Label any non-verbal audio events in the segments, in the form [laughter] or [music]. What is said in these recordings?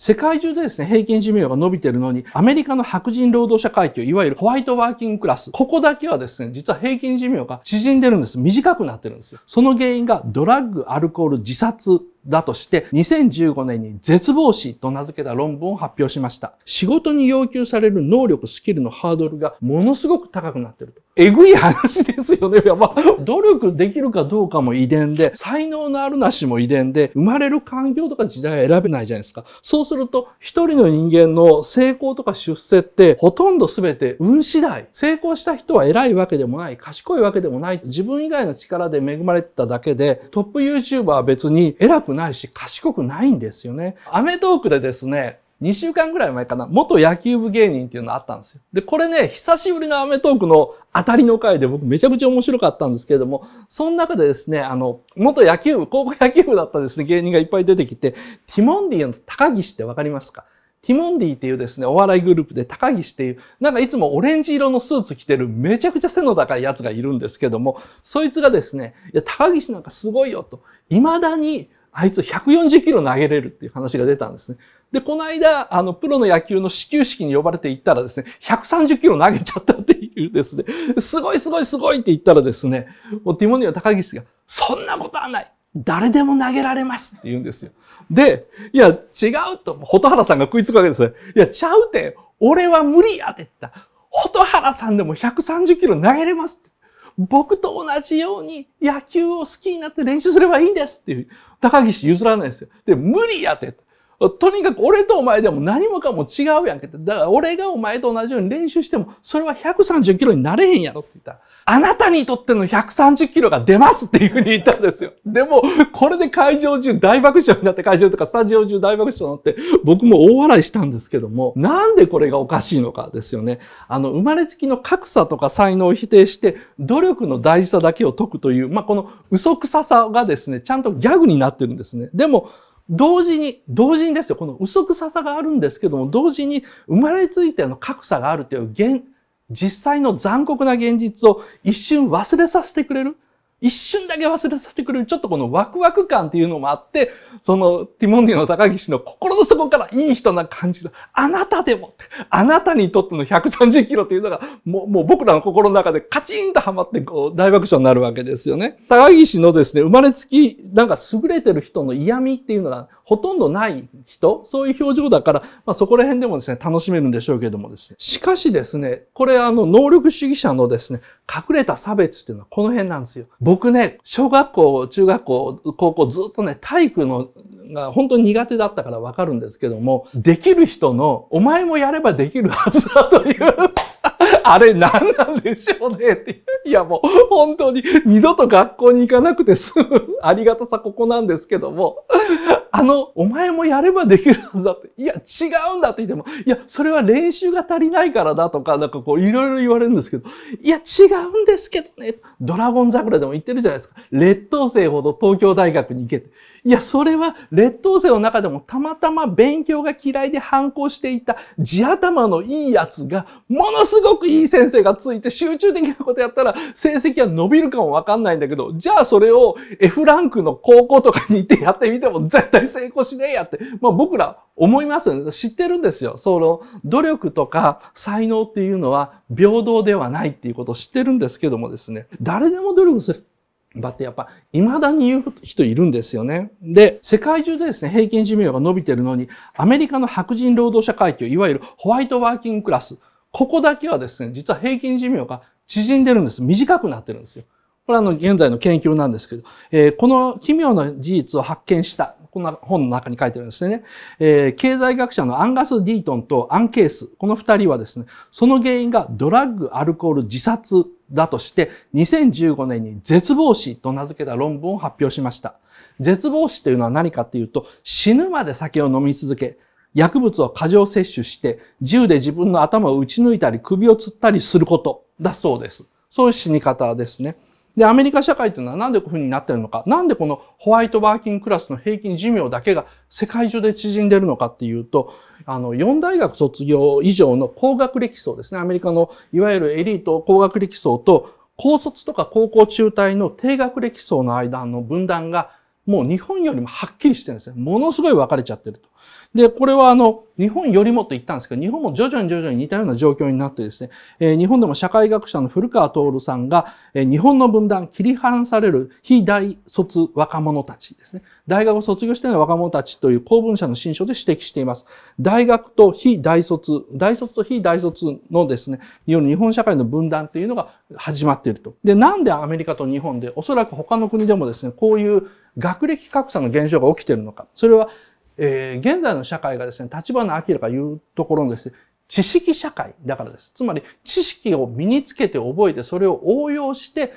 世界中でですね、平均寿命が伸びてるのに、アメリカの白人労働者階級、いわゆるホワイトワーキングクラス、ここだけはですね、実は平均寿命が縮んでるんです。短くなってるんですよ。その原因がドラッグ、アルコール、自殺だとして、2015年に絶望史と名付けた論文を発表しました。仕事に要求される能力、スキルのハードルがものすごく高くなってると。えぐい話ですよね。[laughs] やっぱ、努力できるかどうかも遺伝で、才能のあるなしも遺伝で、生まれる環境とか時代は選べないじゃないですか。そうすると、一人の人間の成功とか出世って、ほとんど全て運次第。成功した人は偉いわけでもない、賢いわけでもない、自分以外の力で恵まれてただけで、トップ YouTuber は別に偉くくないし、賢くないんですよね。アメトークでですね、2週間ぐらい前かな、元野球部芸人っていうのあったんですよ。で、これね、久しぶりのアメトークの当たりの回で僕めちゃくちゃ面白かったんですけれども、その中でですね、あの、元野球部、高校野球部だったですね、芸人がいっぱい出てきて、ティモンディの高岸ってわかりますかティモンディっていうですね、お笑いグループで高岸っていう、なんかいつもオレンジ色のスーツ着てるめちゃくちゃ背の高いやつがいるんですけども、そいつがですね、いや、高岸なんかすごいよと、未だにあいつ140キロ投げれるっていう話が出たんですね。で、この間、あの、プロの野球の始球式に呼ばれて行ったらですね、130キロ投げちゃったっていうですね、すごいすごいすごいって言ったらですね、もうティモニー高岸が、そんなことはない誰でも投げられますって言うんですよ。で、いや、違うと、蛍原さんが食いつくわけですね。いや、ちゃうて、俺は無理やって言った。蛍原さんでも130キロ投げれます僕と同じように野球を好きになって練習すればいいんですっていう。高岸譲らないんですよ。で、無理やって。とにかく俺とお前でも何もかも違うやんけって。だから俺がお前と同じように練習しても、それは130キロになれへんやろって言ったあなたにとっての130キロが出ますっていうふうに言ったんですよ。でも、これで会場中大爆笑になって、会場とかスタジオ中大爆笑になって、僕も大笑いしたんですけども、なんでこれがおかしいのかですよね。あの、生まれつきの格差とか才能を否定して、努力の大事さだけを解くという、まあ、この嘘臭さがですね、ちゃんとギャグになってるんですね。でも、同時に、同時にですよ、この嘘くささがあるんですけども、同時に生まれついての格差があるという現、実際の残酷な現実を一瞬忘れさせてくれる。一瞬だけ忘れさせてくれる、ちょっとこのワクワク感っていうのもあって、その、ティモンディの高岸の心の底からいい人な感じの、あなたでも、あなたにとっての130キロっていうのが、もう、もう僕らの心の中でカチンとハマって、こう、大爆笑になるわけですよね。高岸のですね、生まれつき、なんか優れてる人の嫌味っていうのが、ほとんどない人、そういう表情だから、まあ、そこら辺でもですね、楽しめるんでしょうけどもですね。しかしですね、これあの、能力主義者のですね、隠れた差別っていうのはこの辺なんですよ。僕ね、小学校、中学校、高校ずっとね、体育のが本当に苦手だったからわかるんですけども、できる人の、お前もやればできるはずだという [laughs] あれ何なんでしょうねって。いやもう本当に二度と学校に行かなくて済むありがたさここなんですけども、あの、お前もやればできるはずだって、いや違うんだって言っても、いやそれは練習が足りないからだとか、なんかこういろいろ言われるんですけど、いや違うんですけどね、ドラゴン桜でも言ってるじゃないですか。劣等生ほど東京大学に行けて。いやそれは劣等生の中でもたまたま勉強が嫌いで反抗していた地頭のいいやつが、ものすごくいい先生がついて集中的なことやったら成績は伸びるかもわかんないんだけど、じゃあそれを F ランクの高校とかに行ってやってみても絶対成功しねえやって、まあ僕ら思いますよね。知ってるんですよ。その努力とか才能っていうのは平等ではないっていうことを知ってるんですけどもですね、誰でも努力する。だってやっぱ、未だに言う人いるんですよね。で、世界中でですね、平均寿命が伸びてるのに、アメリカの白人労働者階級、いわゆるホワイトワーキングクラス、ここだけはですね、実は平均寿命が縮んでるんです。短くなってるんですよ。これはあの、現在の研究なんですけど、えー、この奇妙な事実を発見した、こんな本の中に書いてるんですね。えー、経済学者のアンガス・ディートンとアン・ケース、この二人はですね、その原因がドラッグ、アルコール、自殺だとして、2015年に絶望死と名付けた論文を発表しました。絶望死というのは何かっていうと、死ぬまで酒を飲み続け、薬物を過剰摂取して銃で自分の頭を撃ち抜いたり首を吊ったりすることだそうです。そういう死に方ですね。で、アメリカ社会というのはなんでこういうふうになってるのか、なんでこのホワイトワーキングクラスの平均寿命だけが世界中で縮んでるのかっていうと、あの、4大学卒業以上の高学歴層ですね。アメリカのいわゆるエリート高学歴層と高卒とか高校中退の低学歴層の間の分断がもう日本よりもはっきりしてるんですね。ものすごい分かれちゃってると。で、これはあの、日本よりもと言ったんですけど、日本も徐々に徐々に似たような状況になってですね、え日本でも社会学者の古川徹さんが、え日本の分断、切り離される非大卒若者たちですね。大学を卒業しての若者たちという公文社の新書で指摘しています。大学と非大卒、大卒と非大卒のですね、いわる日本社会の分断というのが始まっていると。で、なんでアメリカと日本で、おそらく他の国でもですね、こういう学歴格差の現象が起きているのか。それはえー、現在の社会がですね、立花明が言うところのですね、知識社会だからです。つまり、知識を身につけて覚えて、それを応用して、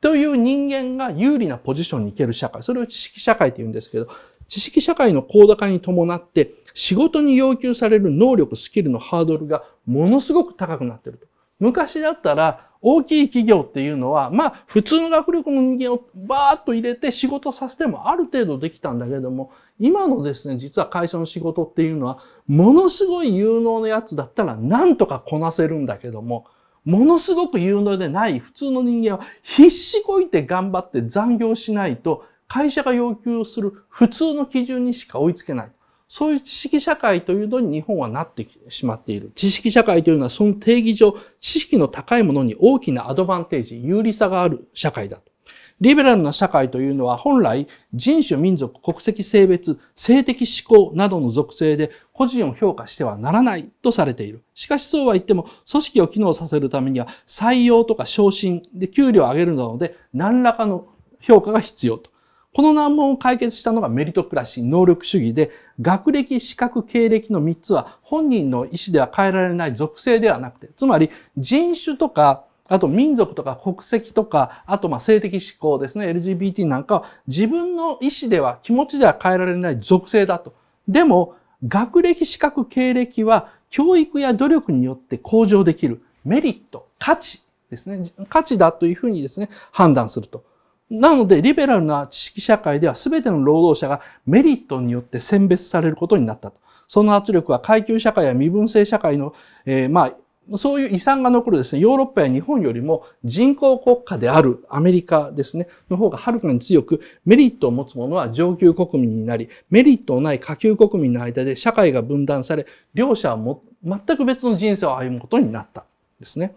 という人間が有利なポジションに行ける社会。それを知識社会と言うんですけど、知識社会の高度化に伴って、仕事に要求される能力、スキルのハードルがものすごく高くなっていると。昔だったら、大きい企業っていうのは、まあ、普通の学力の人間をバーッと入れて仕事させてもある程度できたんだけども、今のですね、実は会社の仕事っていうのは、ものすごい有能なやつだったらなんとかこなせるんだけども、ものすごく有能でない普通の人間は必死こいて頑張って残業しないと会社が要求する普通の基準にしか追いつけない。そういう知識社会というのに日本はなってしまっている。知識社会というのはその定義上、知識の高いものに大きなアドバンテージ、有利さがある社会だと。リベラルな社会というのは本来人種、民族、国籍、性別、性的指向などの属性で個人を評価してはならないとされている。しかしそうは言っても組織を機能させるためには採用とか昇進で給料を上げるなので何らかの評価が必要と。この難問を解決したのがメリトクラシー、能力主義で、学歴、資格、経歴の3つは本人の意思では変えられない属性ではなくて、つまり人種とか、あと民族とか国籍とか、あとまあ性的指向ですね、LGBT なんかは自分の意思では気持ちでは変えられない属性だと。でも、学歴、資格、経歴は教育や努力によって向上できるメリット、価値ですね。価値だというふうにですね、判断すると。なので、リベラルな知識社会では全ての労働者がメリットによって選別されることになったと。その圧力は階級社会や身分制社会の、えー、まあ、そういう遺産が残るですね、ヨーロッパや日本よりも人口国家であるアメリカですね、の方がはるかに強く、メリットを持つ者は上級国民になり、メリットのない下級国民の間で社会が分断され、両者はも全く別の人生を歩むことになった。ですね。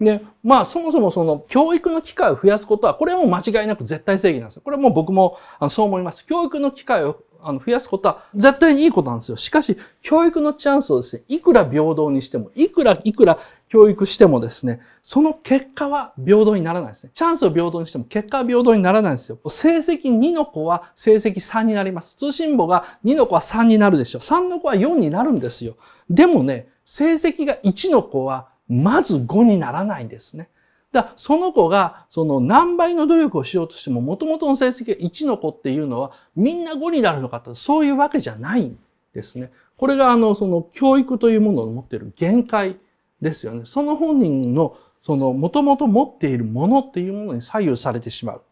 で、まあそもそもその教育の機会を増やすことは、これはもう間違いなく絶対正義なんですよ。これはもう僕もそう思います。教育の機会をあの増やすことは絶対にいいことなんですよ。しかし、教育のチャンスをですね、いくら平等にしても、いくらいくら教育してもですね、その結果は平等にならないですね。チャンスを平等にしても結果は平等にならないんですよ。成績2の子は成績3になります。通信簿が2の子は3になるでしょ。う。3の子は4になるんですよ。でもね、成績が1の子はまず5にならないんですね。だその子がその何倍の努力をしようとしてももともとの成績が1の子っていうのはみんな5になるのかとそういうわけじゃないんですね。これがあのその教育というものを持っている限界ですよね。その本人のその元々持っているものっていうものに左右されてしまう。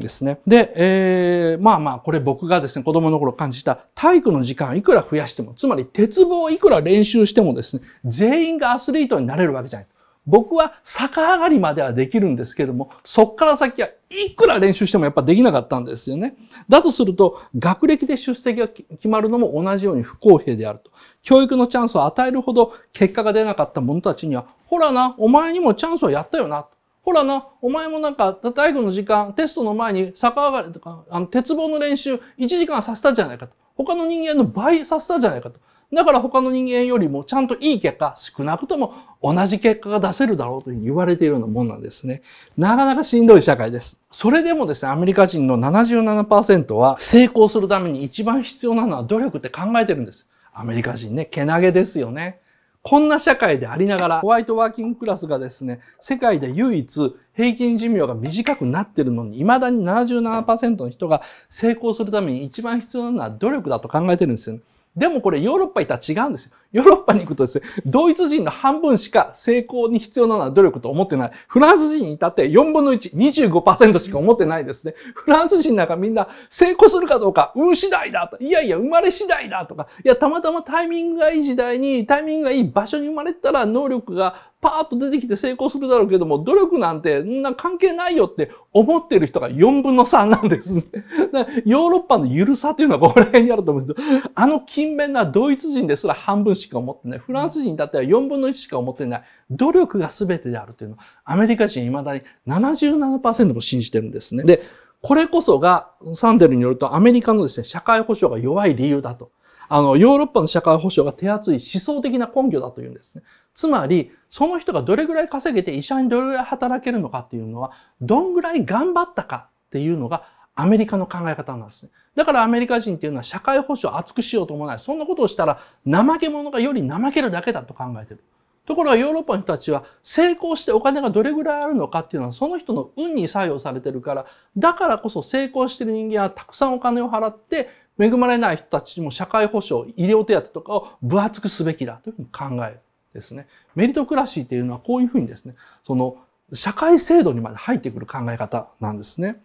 ですね。で、えー、まあまあ、これ僕がですね、子供の頃感じた体育の時間いくら増やしても、つまり鉄棒いくら練習してもですね、全員がアスリートになれるわけじゃない。僕は逆上がりまではできるんですけども、そっから先はいくら練習してもやっぱできなかったんですよね。だとすると、学歴で出席が決まるのも同じように不公平であると。教育のチャンスを与えるほど結果が出なかった者たちには、ほらな、お前にもチャンスをやったよな、と。ほらな、お前もなんか、体育の時間、テストの前に逆上がりとか、あの、鉄棒の練習、1時間させたじゃないかと。他の人間の倍させたじゃないかと。だから他の人間よりもちゃんといい結果、少なくとも同じ結果が出せるだろうといううに言われているようなもんなんですね。なかなかしんどい社会です。それでもですね、アメリカ人の77%は成功するために一番必要なのは努力って考えてるんです。アメリカ人ね、けなげですよね。こんな社会でありながら、ホワイトワーキングクラスがですね、世界で唯一平均寿命が短くなってるのに、未だに77%の人が成功するために一番必要なのは努力だと考えてるんですよね。でもこれヨーロッパ行ったら違うんですよ。ヨーロッパに行くとですね、ドイツ人の半分しか成功に必要なのは努力と思ってない。フランス人に至って4分の1、25%しか思ってないですね。フランス人なんかみんな成功するかどうか、運次第だと。いやいや、生まれ次第だとか。いや、たまたまタイミングがいい時代に、タイミングがいい場所に生まれたら能力がパーッと出てきて成功するだろうけども、努力なんて、な関係ないよって思ってる人が4分の3なんですね。[laughs] ヨーロッパの緩さというのはここら辺にあると思うんですけど、あの勤勉なドイツ人ですら半分しか思ってない。フランス人だっては4分の1しか思ってない。努力が全てであるというのをアメリカ人未だに77%も信じてるんですね。で、これこそがサンデルによるとアメリカのですね、社会保障が弱い理由だと。あの、ヨーロッパの社会保障が手厚い思想的な根拠だというんですね。つまり、その人がどれぐらい稼げて医者にどれぐらい働けるのかっていうのは、どんぐらい頑張ったかっていうのがアメリカの考え方なんですね。だからアメリカ人っていうのは社会保障を厚くしようともない。そんなことをしたら怠け者がより怠けるだけだと考えてる。ところがヨーロッパの人たちは成功してお金がどれぐらいあるのかっていうのはその人の運に作用されてるから、だからこそ成功してる人間はたくさんお金を払って恵まれない人たちも社会保障、医療手当とかを分厚くすべきだというふうに考えるですね。メリトクラシーっていうのはこういうふうにですね、その社会制度にまで入ってくる考え方なんですね。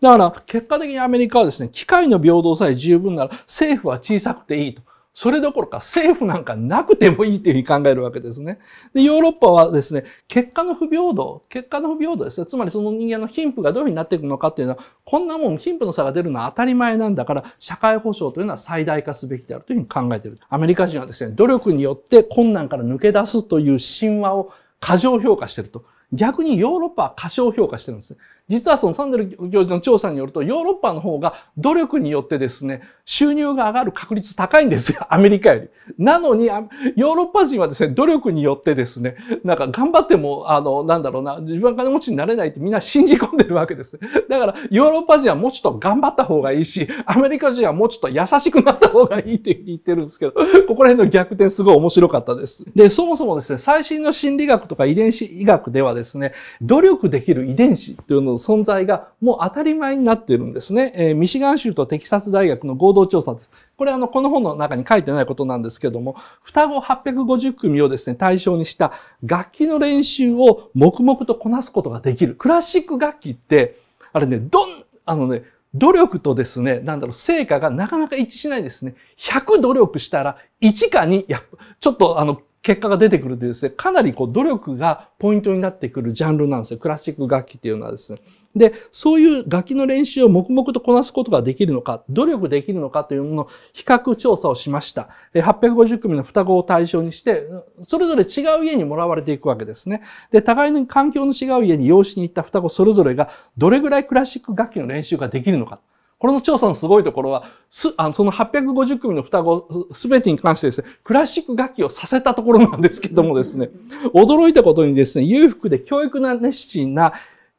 だから、結果的にアメリカはですね、機械の平等さえ十分なら政府は小さくていいと。それどころか政府なんかなくてもいいというふうに考えるわけですね。で、ヨーロッパはですね、結果の不平等、結果の不平等ですね。つまりその人間の貧富がどういうふうになっていくのかっていうのは、こんなもん貧富の差が出るのは当たり前なんだから、社会保障というのは最大化すべきであるというふうに考えている。アメリカ人はですね、努力によって困難から抜け出すという神話を過剰評価していると。逆にヨーロッパは過小評価してるんですね。実はそのサンデル教授の調査によると、ヨーロッパの方が努力によってですね、収入が上がる確率高いんですよ、[laughs] アメリカより。なのに、ヨーロッパ人はですね、努力によってですね、なんか頑張っても、あの、なんだろうな、自分は金持ちになれないってみんな信じ込んでるわけです。だから、ヨーロッパ人はもうちょっと頑張った方がいいし、アメリカ人はもうちょっと優しくなった方がいいって言ってるんですけど、ここら辺の逆転すごい面白かったです。で、そもそもですね、最新の心理学とか遺伝子医学ではですね、努力できる遺伝子というの存在がもう当たり前になっているんですね。えー、ミシガン州とテキサス大学の合同調査です。これあの、この本の中に書いてないことなんですけども、双子850組をですね、対象にした楽器の練習を黙々とこなすことができる。クラシック楽器って、あれね、どん、あのね、努力とですね、なんだろう、成果がなかなか一致しないですね。100努力したら1か2、や、ちょっとあの、結果が出てくるというですね、かなりこう努力がポイントになってくるジャンルなんですよ。クラシック楽器っていうのはですね。で、そういう楽器の練習を黙々とこなすことができるのか、努力できるのかというものを比較調査をしました。850組の双子を対象にして、それぞれ違う家にもらわれていくわけですね。で、互いの環境の違う家に養子に行った双子それぞれがどれぐらいクラシック楽器の練習ができるのか。これの調査のすごいところは、す、あの、その850組の双子すべてに関してですね、クラシック楽器をさせたところなんですけどもですね、驚いたことにですね、裕福で教育な熱心な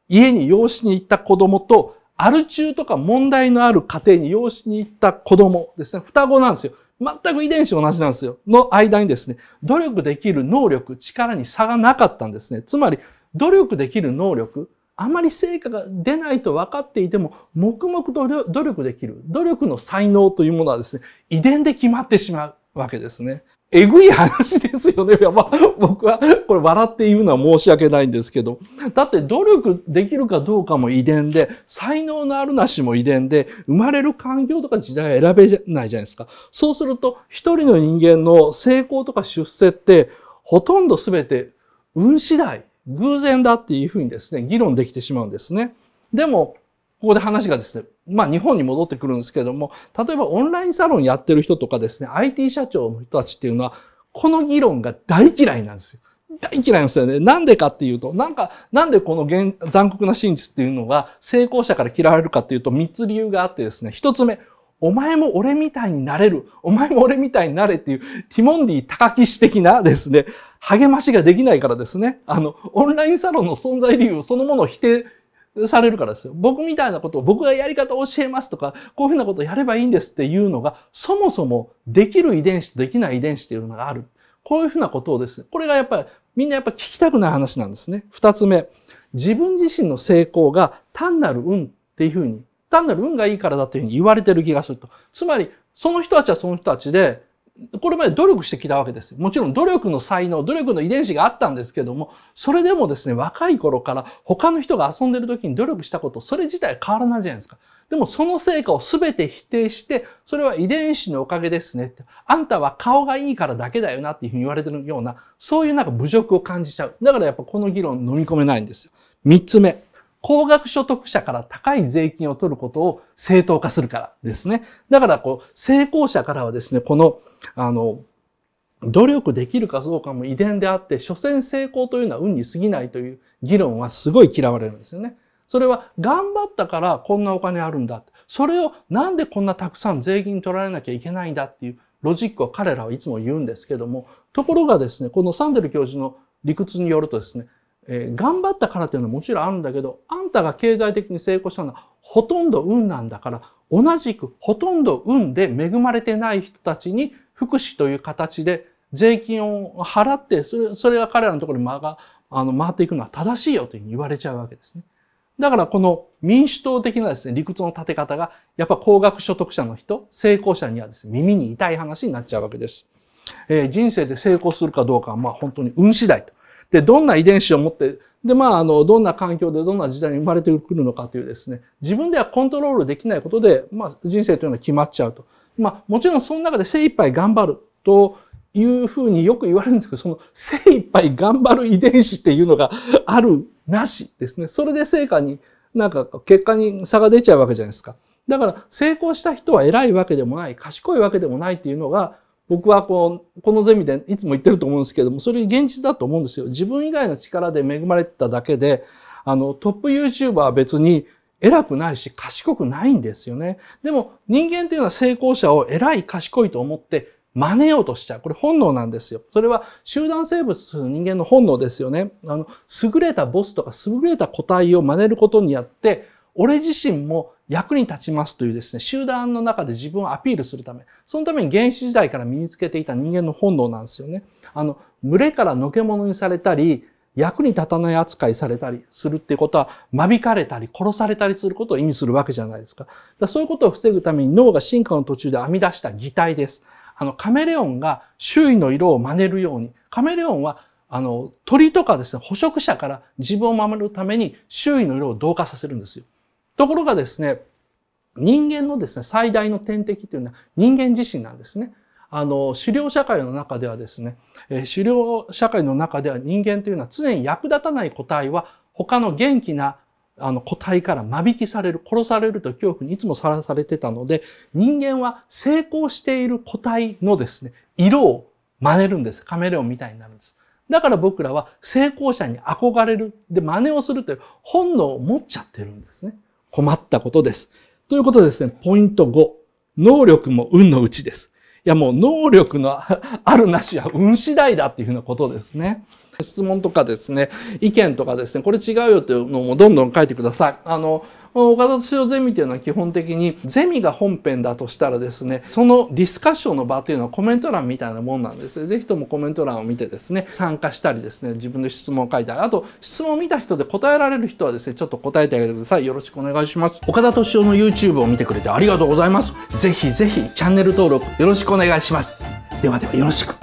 家に養子に行った子供と、アル中とか問題のある家庭に養子に行った子供ですね、双子なんですよ。全く遺伝子同じなんですよ。の間にですね、努力できる能力、力に差がなかったんですね。つまり、努力できる能力、あまり成果が出ないと分かっていても、黙々と努力できる。努力の才能というものはですね、遺伝で決まってしまうわけですね。えぐい話ですよね。[laughs] やっぱ僕はこれ笑って言うのは申し訳ないんですけど。だって努力できるかどうかも遺伝で、才能のあるなしも遺伝で、生まれる環境とか時代は選べないじゃないですか。そうすると、一人の人間の成功とか出世って、ほとんど全て運次第偶然だっていうふうにですね、議論できてしまうんですね。でも、ここで話がですね、まあ日本に戻ってくるんですけれども、例えばオンラインサロンやってる人とかですね、IT 社長の人たちっていうのは、この議論が大嫌いなんですよ。大嫌いなんですよね。なんでかっていうと、なんか、なんでこの残酷な真実っていうのが成功者から嫌われるかっていうと、3つ理由があってですね、1つ目、お前も俺みたいになれる。お前も俺みたいになれっていう、ティモンディ高岸的なですね、励ましができないからですね。あの、オンラインサロンの存在理由そのものを否定されるからですよ。僕みたいなことを僕がやり方を教えますとか、こういうふうなことをやればいいんですっていうのが、そもそもできる遺伝子とできない遺伝子っていうのがある。こういうふうなことをですね、これがやっぱりみんなやっぱ聞きたくない話なんですね。二つ目、自分自身の成功が単なる運っていうふうに単なる運がいいからだというふうに言われてる気がすると。つまり、その人たちはその人たちで、これまで努力してきたわけです。もちろん努力の才能、努力の遺伝子があったんですけども、それでもですね、若い頃から他の人が遊んでる時に努力したこと、それ自体変わらないじゃないですか。でもその成果を全て否定して、それは遺伝子のおかげですねって。あんたは顔がいいからだけだよなっていうふうに言われてるような、そういうなんか侮辱を感じちゃう。だからやっぱこの議論飲み込めないんですよ。三つ目。高額所得者から高い税金を取ることを正当化するからですね。だから、こう、成功者からはですね、この、あの、努力できるかどうかも遺伝であって、所詮成功というのは運に過ぎないという議論はすごい嫌われるんですよね。それは頑張ったからこんなお金あるんだ。それをなんでこんなたくさん税金取られなきゃいけないんだっていうロジックを彼らはいつも言うんですけども、ところがですね、このサンデル教授の理屈によるとですね、えー、頑張ったからっていうのはもちろんあるんだけど、あんたが経済的に成功したのはほとんど運なんだから、同じくほとんど運で恵まれてない人たちに福祉という形で税金を払って、それそれが彼らのところに回があの回っていくのは正しいよというふうに言われちゃうわけですね。だからこの民主党的なですね、理屈の立て方が、やっぱ高額所得者の人、成功者にはですね、耳に痛い話になっちゃうわけです。えー、人生で成功するかどうかは、まあ本当に運次第とで、どんな遺伝子を持って、で、まあ、あの、どんな環境でどんな時代に生まれてくるのかというですね、自分ではコントロールできないことで、まあ、人生というのは決まっちゃうと。まあ、もちろんその中で精一杯頑張るというふうによく言われるんですけど、その精一杯頑張る遺伝子っていうのがある、なしですね。それで成果に、なんか結果に差が出ちゃうわけじゃないですか。だから成功した人は偉いわけでもない、賢いわけでもないっていうのが、僕はこう、このゼミでいつも言ってると思うんですけども、それ現実だと思うんですよ。自分以外の力で恵まれてただけで、あの、トップ YouTuber は別に偉くないし賢くないんですよね。でも人間というのは成功者を偉い賢いと思って真似ようとしちゃう。これ本能なんですよ。それは集団生物する人間の本能ですよね。あの、優れたボスとか優れた個体を真似ることによって、俺自身も役に立ちますというですね、集団の中で自分をアピールするため、そのために原始時代から身につけていた人間の本能なんですよね。あの、群れからのけ者にされたり、役に立たない扱いされたりするっていうことは、間引かれたり殺されたりすることを意味するわけじゃないですか。だそういうことを防ぐために脳が進化の途中で編み出した擬態です。あの、カメレオンが周囲の色を真似るように、カメレオンはあの、鳥とかですね、捕食者から自分を守るために周囲の色を同化させるんですよ。ところがですね、人間のですね、最大の天敵というのは人間自身なんですね。あの、狩猟社会の中ではですね、え狩猟社会の中では人間というのは常に役立たない個体は他の元気なあの個体から間引きされる、殺されると恐怖にいつもさらされてたので、人間は成功している個体のですね、色を真似るんです。カメレオンみたいになるんです。だから僕らは成功者に憧れる、で真似をするという本能を持っちゃってるんですね。困ったことです。ということでですね、ポイント5。能力も運のうちです。いやもう能力の [laughs] あるなしは運次第だっていうふうなことですね。質問とかですね、意見とかですね、これ違うよっていうのもどんどん書いてください。あの、岡田敏夫ゼミというのは基本的にゼミが本編だとしたらですねそのディスカッションの場というのはコメント欄みたいなもんなんですね是非ともコメント欄を見てですね参加したりですね自分の質問を書いたりあと質問を見た人で答えられる人はですねちょっと答えてあげてくださいよろしくお願いします岡田敏夫の YouTube を見てくれてありがとうございます是非是非チャンネル登録よろしくお願いしますではではよろしく